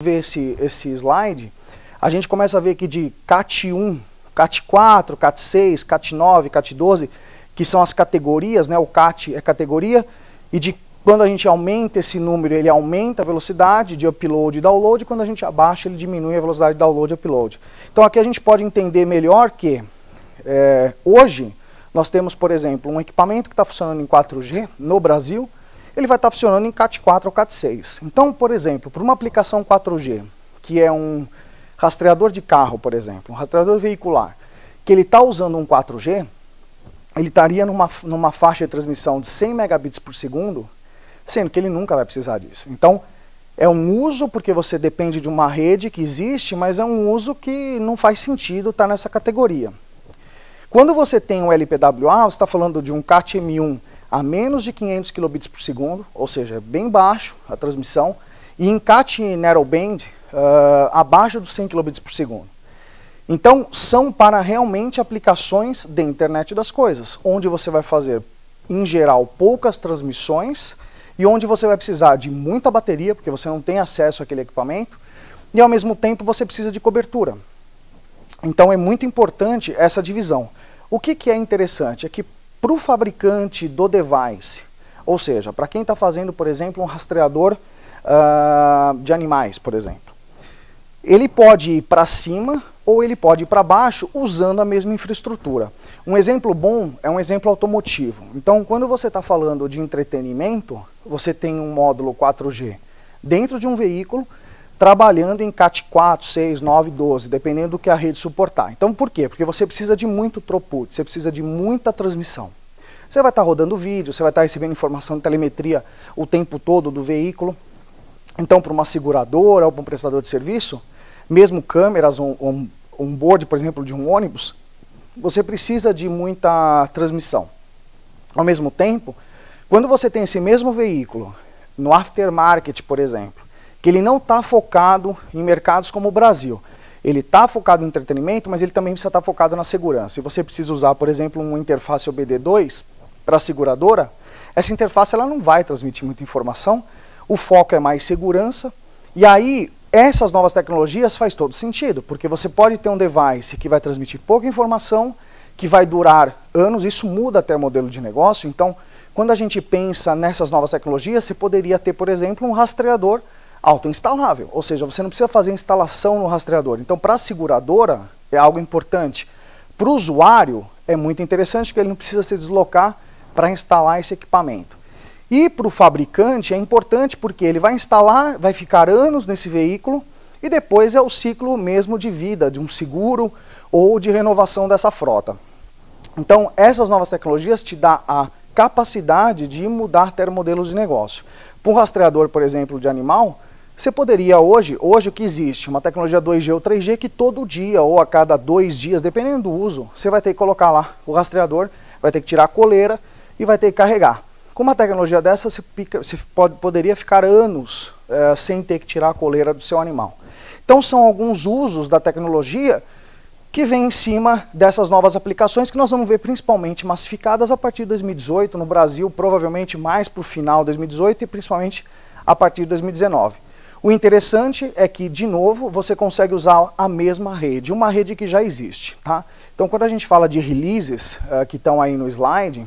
ver esse, esse slide, a gente começa a ver aqui de CAT1, CAT4, CAT6, CAT9, CAT12, que são as categorias, né? o CAT é categoria, e de quando a gente aumenta esse número, ele aumenta a velocidade de upload e download, e quando a gente abaixa, ele diminui a velocidade de download e upload. Então aqui a gente pode entender melhor que é, hoje nós temos, por exemplo, um equipamento que está funcionando em 4G no Brasil, ele vai estar funcionando em CAT4 ou CAT6. Então, por exemplo, para uma aplicação 4G, que é um rastreador de carro, por exemplo, um rastreador veicular, que ele está usando um 4G, ele estaria numa, numa faixa de transmissão de 100 megabits por segundo, sendo que ele nunca vai precisar disso. Então, é um uso porque você depende de uma rede que existe, mas é um uso que não faz sentido estar tá nessa categoria. Quando você tem um LPWA, você está falando de um CAT M1 a menos de 500 kilobits por segundo, ou seja, é bem baixo a transmissão, e em CAT narrowband uh, abaixo dos 100 kilobits por segundo. Então, são para realmente aplicações da internet das coisas, onde você vai fazer, em geral, poucas transmissões e onde você vai precisar de muita bateria, porque você não tem acesso àquele equipamento, e ao mesmo tempo você precisa de cobertura. Então, é muito importante essa divisão. O que, que é interessante é que para o fabricante do device, ou seja, para quem está fazendo, por exemplo, um rastreador uh, de animais, por exemplo, ele pode ir para cima ou ele pode ir para baixo usando a mesma infraestrutura. Um exemplo bom é um exemplo automotivo. Então, quando você está falando de entretenimento, você tem um módulo 4G dentro de um veículo trabalhando em CAT 4, 6, 9, 12, dependendo do que a rede suportar. Então por quê? Porque você precisa de muito throughput, você precisa de muita transmissão. Você vai estar rodando vídeo, você vai estar recebendo informação de telemetria o tempo todo do veículo. Então para uma seguradora ou para um prestador de serviço, mesmo câmeras um board, por exemplo, de um ônibus, você precisa de muita transmissão. Ao mesmo tempo, quando você tem esse mesmo veículo no aftermarket, por exemplo, que ele não está focado em mercados como o Brasil. Ele está focado em entretenimento, mas ele também precisa estar tá focado na segurança. E você precisa usar, por exemplo, uma interface OBD2 para a seguradora. Essa interface ela não vai transmitir muita informação, o foco é mais segurança. E aí, essas novas tecnologias faz todo sentido, porque você pode ter um device que vai transmitir pouca informação, que vai durar anos, isso muda até o modelo de negócio. Então, quando a gente pensa nessas novas tecnologias, você poderia ter, por exemplo, um rastreador autoinstalável, ou seja, você não precisa fazer instalação no rastreador. Então, para a seguradora é algo importante. Para o usuário é muito interessante porque ele não precisa se deslocar para instalar esse equipamento. E para o fabricante é importante porque ele vai instalar, vai ficar anos nesse veículo e depois é o ciclo mesmo de vida de um seguro ou de renovação dessa frota. Então, essas novas tecnologias te dá a capacidade de mudar ter modelos de negócio. Para o rastreador, por exemplo, de animal, você poderia hoje, hoje o que existe, uma tecnologia 2G ou 3G que todo dia ou a cada dois dias, dependendo do uso, você vai ter que colocar lá o rastreador, vai ter que tirar a coleira e vai ter que carregar. Com uma tecnologia dessa, você, pica, você pode, poderia ficar anos é, sem ter que tirar a coleira do seu animal. Então são alguns usos da tecnologia que vem em cima dessas novas aplicações que nós vamos ver principalmente massificadas a partir de 2018 no Brasil, provavelmente mais para o final de 2018 e principalmente a partir de 2019. O interessante é que, de novo, você consegue usar a mesma rede, uma rede que já existe. Tá? Então, quando a gente fala de releases uh, que estão aí no slide,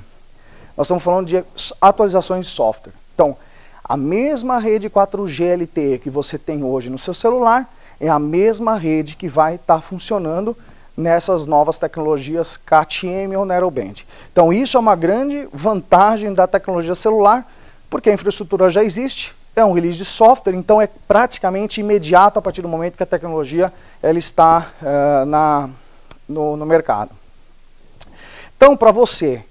nós estamos falando de atualizações de software. Então, a mesma rede 4G LTE que você tem hoje no seu celular é a mesma rede que vai estar tá funcionando nessas novas tecnologias KTM ou Narrowband. Então, isso é uma grande vantagem da tecnologia celular, porque a infraestrutura já existe, é um release de software, então é praticamente imediato a partir do momento que a tecnologia ela está uh, na, no, no, mercado. Então, para você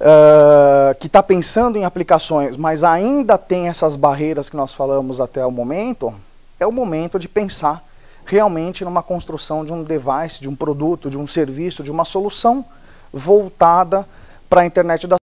uh, que está pensando em aplicações, mas ainda tem essas barreiras que nós falamos até o momento, é o momento de pensar realmente numa construção de um device, de um produto, de um serviço, de uma solução voltada para a internet das